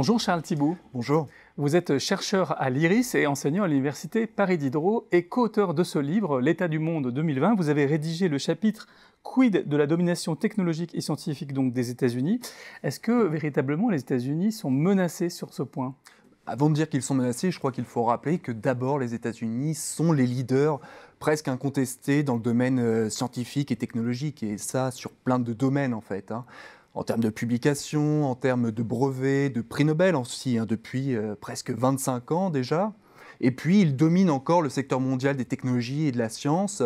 Bonjour Charles Thibault. Bonjour. Vous êtes chercheur à l'IRIS et enseignant à l'université Paris Diderot et co-auteur de ce livre, L'état du monde 2020. Vous avez rédigé le chapitre Quid de la domination technologique et scientifique donc des États-Unis. Est-ce que véritablement les États-Unis sont menacés sur ce point avant de dire qu'ils sont menacés, je crois qu'il faut rappeler que d'abord les États-Unis sont les leaders presque incontestés dans le domaine euh, scientifique et technologique, et ça sur plein de domaines en fait. Hein en termes de publications, en termes de brevets, de prix Nobel aussi, hein, depuis euh, presque 25 ans déjà. Et puis, il domine encore le secteur mondial des technologies et de la science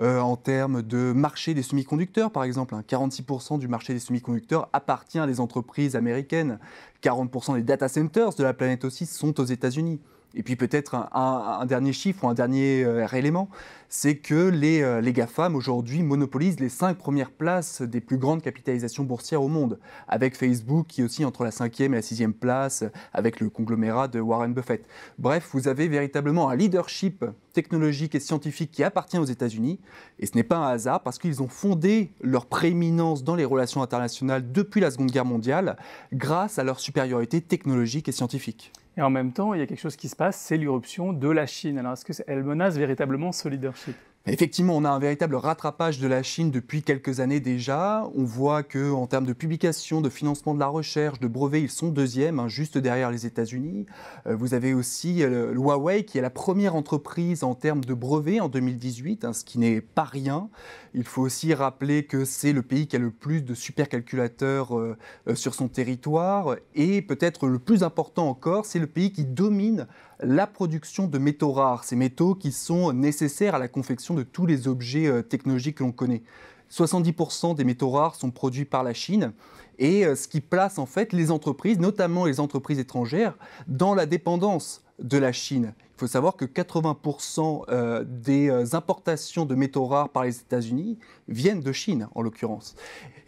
euh, en termes de marché des semi-conducteurs, par exemple. 46% hein. du marché des semi-conducteurs appartient à des entreprises américaines. 40% des data centers de la planète aussi sont aux États-Unis. Et puis peut-être un, dernier chiffre ou un dernier euh, élément, c'est que les, euh, les GAFAM aujourd'hui monopolisent les cinq premières places des plus grandes capitalisations boursières au monde, avec Facebook qui est aussi entre la cinquième et la sixième place, avec le conglomérat de Warren Buffett. Bref, vous avez véritablement un leadership technologique et scientifique qui appartient aux États-Unis. Et ce n'est pas un hasard parce qu'ils ont fondé leur prééminence dans les relations internationales depuis la Seconde Guerre mondiale grâce à leur supériorité technologique et scientifique. Et en même temps, il y a quelque chose qui se passe, c'est l'irruption de la Chine. Alors, est-ce qu'elle menace véritablement ce leadership Effectivement, on a un véritable rattrapage de la Chine depuis quelques années déjà. On voit que en termes de publication, de financement de la recherche, de brevets, ils sont deuxièmes, hein, juste derrière les États-Unis. Euh, vous avez aussi euh, Huawei qui est la première entreprise en termes de brevets en 2018, hein, ce qui n'est pas rien. Il faut aussi rappeler que c'est le pays qui a le plus de supercalculateurs euh, sur son territoire et peut-être le plus important encore, c'est le pays qui domine la production de métaux rares, ces métaux qui sont nécessaires à la confection de tous les objets euh, technologiques que l'on connaît. 70% des métaux rares sont produits par la Chine et euh, ce qui place en fait les entreprises, notamment les entreprises étrangères, dans la dépendance de la Chine. Il faut savoir que 80% euh, des euh, importations de métaux rares par les États-Unis viennent de Chine, en l'occurrence.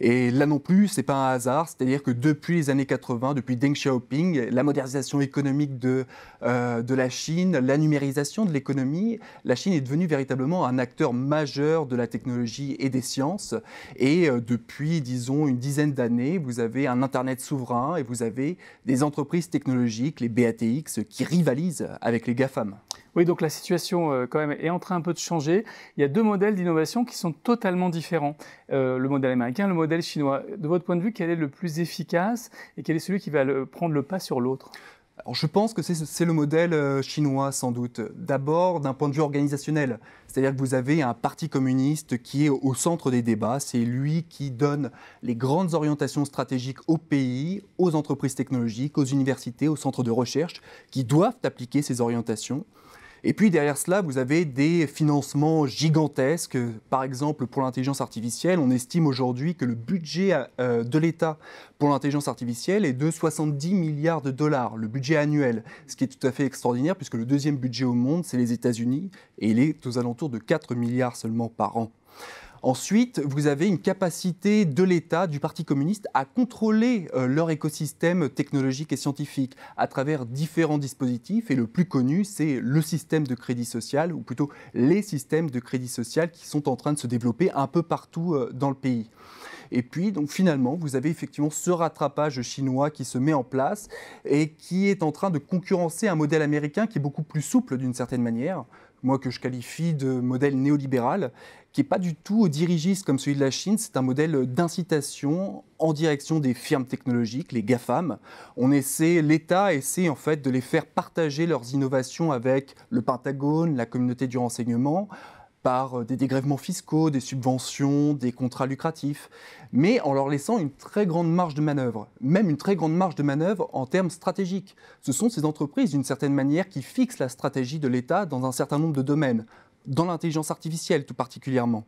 Et là non plus, ce n'est pas un hasard. C'est-à-dire que depuis les années 80, depuis Deng Xiaoping, la modernisation économique de, euh, de la Chine, la numérisation de l'économie, la Chine est devenue véritablement un acteur majeur de la technologie et des sciences. Et depuis, disons, une dizaine d'années, vous avez un Internet souverain et vous avez des entreprises technologiques, les BATX, qui rivalisent avec les GAFA oui, donc la situation euh, quand même est en train un peu de changer. Il y a deux modèles d'innovation qui sont totalement différents. Euh, le modèle américain, le modèle chinois. De votre point de vue, quel est le plus efficace et quel est celui qui va prendre le pas sur l'autre je pense que c'est le modèle euh, chinois sans doute. D'abord d'un point de vue organisationnel, c'est-à-dire que vous avez un parti communiste qui est au centre des débats, c'est lui qui donne les grandes orientations stratégiques au pays, aux entreprises technologiques, aux universités, aux centres de recherche, qui doivent appliquer ces orientations. Et puis derrière cela, vous avez des financements gigantesques. Par exemple, pour l'intelligence artificielle, on estime aujourd'hui que le budget euh, de l'État pour l'intelligence artificielle est de 70 milliards de dollars, le budget annuel, ce qui est tout à fait extraordinaire puisque le deuxième budget au monde, c'est les États-Unis, et il est aux alentours de 4 milliards seulement par an. Ensuite, vous avez une capacité de l'État, du Parti communiste, à contrôler euh, leur écosystème technologique et scientifique à travers différents dispositifs. Et le plus connu, c'est le système de crédit social, ou plutôt les systèmes de crédit social qui sont en train de se développer un peu partout euh, dans le pays. Et puis, donc finalement, vous avez effectivement ce rattrapage chinois qui se met en place et qui est en train de concurrencer un modèle américain qui est beaucoup plus souple d'une certaine manière, moi que je qualifie de modèle néolibéral, qui n'est pas du tout au dirigiste comme celui de la Chine, c'est un modèle d'incitation en direction des firmes technologiques, les GAFAM. On essaie, l'État essaie en fait de les faire partager leurs innovations avec le Pentagone, la communauté du renseignement, par euh, des dégrèvements fiscaux, des subventions, des contrats lucratifs, mais en leur laissant une très grande marge de manœuvre, même une très grande marge de manœuvre en termes stratégiques. Ce sont ces entreprises, d'une certaine manière, qui fixent la stratégie de l'État dans un certain nombre de domaines, dans l'intelligence artificielle tout particulièrement.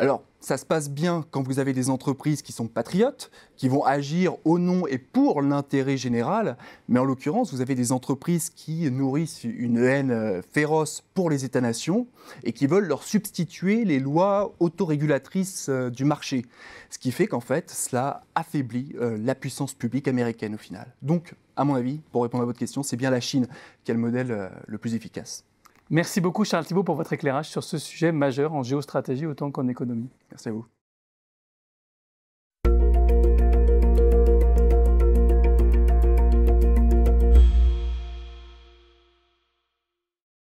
Alors, ça se passe bien quand vous avez des entreprises qui sont patriotes, qui vont agir au nom et pour l'intérêt général, mais en l'occurrence, vous avez des entreprises qui nourrissent une haine euh, féroce pour les États-nations et qui veulent leur substituer les lois autorégulatrices euh, du marché. Ce qui fait qu'en fait, cela affaiblit euh, la puissance publique américaine au final. Donc, à mon avis, pour répondre à votre question, c'est bien la Chine qui a le modèle le plus efficace. Merci beaucoup Charles Thibault pour votre éclairage sur ce sujet majeur en géostratégie autant qu'en économie. Merci à vous.